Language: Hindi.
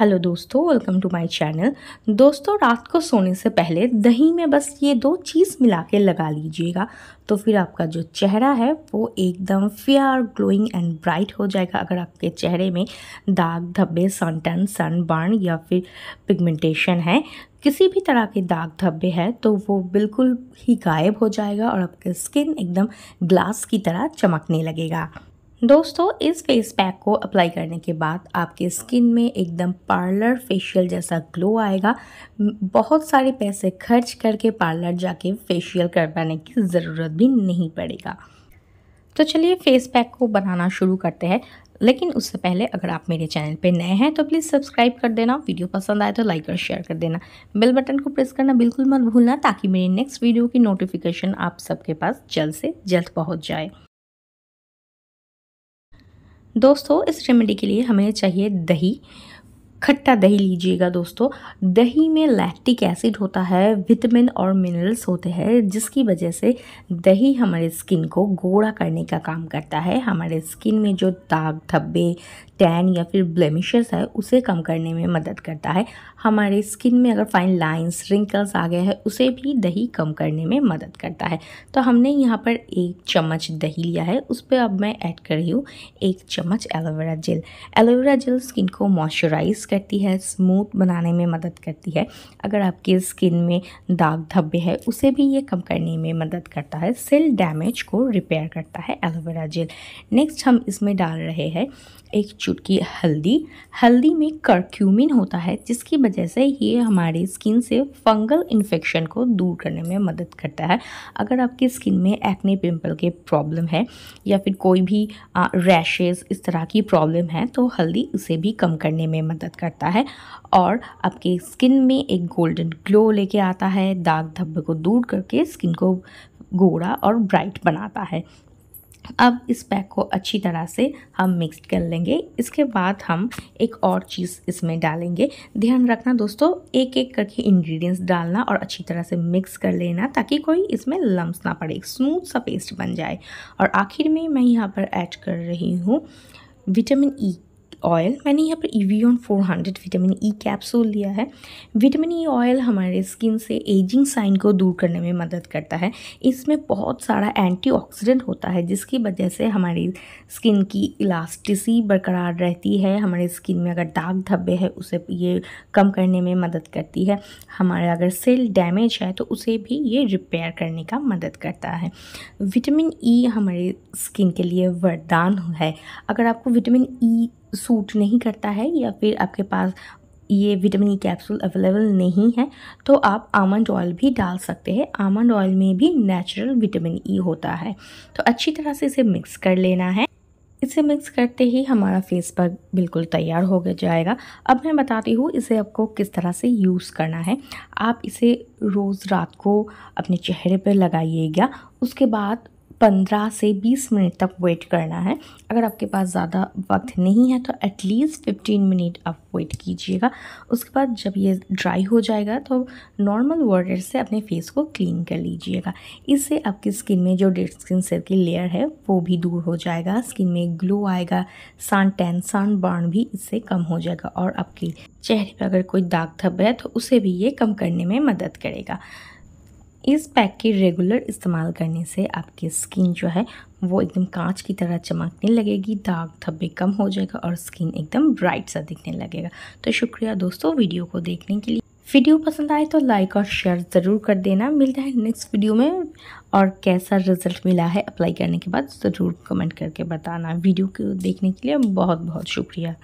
हेलो दोस्तों वेलकम टू माय चैनल दोस्तों रात को सोने से पहले दही में बस ये दो चीज़ मिला के लगा लीजिएगा तो फिर आपका जो चेहरा है वो एकदम फेयर ग्लोइंग एंड ब्राइट हो जाएगा अगर आपके चेहरे में दाग धब्बे सनटन सनबर्न या फिर पिगमेंटेशन है किसी भी तरह के दाग धब्बे है तो वो बिल्कुल ही गायब हो जाएगा और आपके स्किन एकदम ग्लास की तरह चमकने लगेगा दोस्तों इस फेस पैक को अप्लाई करने के बाद आपके स्किन में एकदम पार्लर फेशियल जैसा ग्लो आएगा बहुत सारे पैसे खर्च करके पार्लर जाके फेशियल करवाने की ज़रूरत भी नहीं पड़ेगा तो चलिए फेस पैक को बनाना शुरू करते हैं लेकिन उससे पहले अगर आप मेरे चैनल पर नए हैं तो प्लीज़ सब्सक्राइब कर देना वीडियो पसंद आए तो लाइक और शेयर कर देना बेल बटन को प्रेस करना बिल्कुल मत भूलना ताकि मेरी नेक्स्ट वीडियो की नोटिफिकेशन आप सबके पास जल्द से जल्द पहुँच जाए दोस्तों इस रेमेडी के लिए हमें चाहिए दही खट्टा दही लीजिएगा दोस्तों दही में लैक्टिक एसिड होता है विटामिन और मिनरल्स होते हैं जिसकी वजह से दही हमारे स्किन को गोड़ा करने का काम करता है हमारे स्किन में जो दाग धब्बे टैन या फिर ब्लेमिशेस है उसे कम करने में मदद करता है हमारे स्किन में अगर फाइन लाइंस रिंकल्स आ गए हैं उसे भी दही कम करने में मदद करता है तो हमने यहाँ पर एक चम्मच दही लिया है उस पर अब मैं ऐड कर रही हूँ एक चम्मच aloe vera gel aloe vera gel skin को मॉइस्चराइज करती है स्मूथ बनाने में मदद करती है अगर आपके स्किन में दाग धब्बे है उसे भी ये कम करने में मदद करता है सेल डैमेज को रिपेयर करता है एलोवेरा जेल नेक्स्ट हम इसमें डाल रहे हैं एक चुटकी हल्दी हल्दी में करक्यूमिन होता है जिसकी वजह से ये हमारी स्किन से फंगल इन्फेक्शन को दूर करने में मदद करता है अगर आपकी स्किन में एक्ने पिंपल के प्रॉब्लम है या फिर कोई भी रैशेज़ इस तरह की प्रॉब्लम है तो हल्दी उसे भी कम करने में मदद करता है और आपके स्किन में एक गोल्डन ग्लो लेके आता है दाग धब्बे को दूर करके स्किन को गोरा और ब्राइट बनाता है अब इस पैक को अच्छी तरह से हम मिक्स कर लेंगे इसके बाद हम एक और चीज़ इसमें डालेंगे ध्यान रखना दोस्तों एक एक करके इंग्रेडिएंट्स डालना और अच्छी तरह से मिक्स कर लेना ताकि कोई इसमें लम्स ना पड़े स्मूथ सा पेस्ट बन जाए और आखिर में मैं यहाँ पर ऐड कर रही हूँ विटामिन ई e ऑयल मैंने यहाँ पर फोर 400 विटामिन ई कैप्सूल लिया है विटामिन ई ऑयल हमारे स्किन से एजिंग साइन को दूर करने में मदद करता है इसमें बहुत सारा एंटीऑक्सीडेंट होता है जिसकी वजह से हमारी स्किन की इलास्टिसी बरकरार रहती है हमारे स्किन में अगर दाग धब्बे है उसे ये कम करने में मदद करती है हमारे अगर सेल डैमेज है तो उसे भी ये रिपेयर करने का मदद करता है विटामिन ई e हमारे स्किन के लिए वरदान है अगर आपको विटामिन ई e सूट नहीं करता है या फिर आपके पास ये विटामिन ई कैप्सूल अवेलेबल नहीं है तो आप आमंड ऑयल भी डाल सकते हैं आमंड ऑयल में भी नेचुरल विटामिन ई होता है तो अच्छी तरह से इसे मिक्स कर लेना है इसे मिक्स करते ही हमारा फेस पर बिल्कुल तैयार हो गया जाएगा अब मैं बताती हूँ इसे आपको किस तरह से यूज़ करना है आप इसे रोज़ रात को अपने चेहरे पर लगाइएगा उसके बाद पंद्रह से बीस मिनट तक वेट करना है अगर आपके पास ज़्यादा वक्त नहीं है तो एटलीस्ट फिफ्टीन मिनट आप वेट कीजिएगा उसके बाद जब ये ड्राई हो जाएगा तो नॉर्मल वाटर से अपने फेस को क्लीन कर लीजिएगा इससे आपकी स्किन में जो डेड स्किन सेल की लेयर है वो भी दूर हो जाएगा स्किन में ग्लो आएगा सान टैन सान बर्न भी इससे कम हो जाएगा और आपके चेहरे पर अगर कोई दाग धब्बा है तो उसे भी ये कम करने में मदद करेगा इस पैक के रेगुलर इस्तेमाल करने से आपकी स्किन जो है वो एकदम कांच की तरह चमकने लगेगी दाग धब्बे कम हो जाएगा और स्किन एकदम ब्राइट सा दिखने लगेगा तो शुक्रिया दोस्तों वीडियो को देखने के लिए वीडियो पसंद आए तो लाइक और शेयर ज़रूर कर देना मिलता है नेक्स्ट वीडियो में और कैसा रिजल्ट मिला है अप्लाई करने के बाद ज़रूर कमेंट करके बताना वीडियो को देखने के लिए बहुत बहुत शुक्रिया